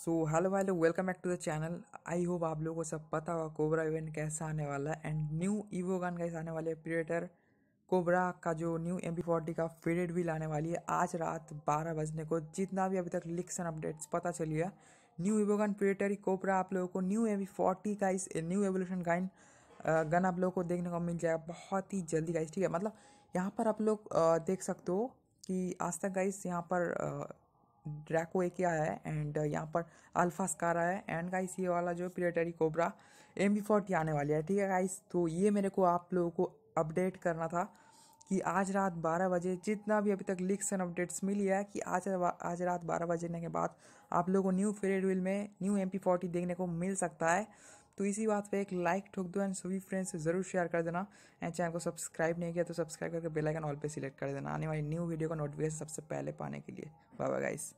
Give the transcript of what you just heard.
so hello hello welcome back to the channel I hope आप लोगों को सब पता होगा कोबरा इवेंट कैसा आने वाला है एंड न्यू ईवो गन कैसे आने वाले प्रिएटर कोबरा का जो न्यू एम पी फोर्टी का फेडेड भी लाने वाली है आज रात बारह बजने को जितना भी अभी तक लिक्स एंड अपडेट्स पता चली है new evo gun Predator Cobra आप लोगों को न्यू एम पी फोर्टी का इस न्यू एवोल्यूशन गाइन गन आप लोगों को देखने को मिल जाएगा बहुत ही जल्दी गाइस ठीक है मतलब यहाँ पर आप लोग देख सकते हो कि आज तक गाइस यहाँ पर ड्रैको एक आया है एंड uh, यहाँ पर अल्फा स्कार आया है एंड गाइस ये वाला जो Predator Cobra M B forty आने वाली है ठीक है गाइस तो ये मेरे को आप लोगों को अपडेट करना था कि आज रात 12 बजे जितना भी अभी तक लिक्स एंड अपडेट्स मिली है कि आज आज रात 12 बजने के बाद आप लोगों को न्यू फेरेडविल में न्यू एम पी फोर्टी देखने को मिल सकता है तो इसी बात पे एक लाइक ठोक दो एंड सभी फ्रेंड्स से ज़रूर शेयर कर देना एंड चैनल को सब्सक्राइब नहीं किया तो सब्सक्राइब करके आइकन ऑल पे सिलेक्ट कर देना आने वाली न्यू वीडियो का नोटिफिकेशन सबसे पहले पाने के लिए बाय बाय गाइस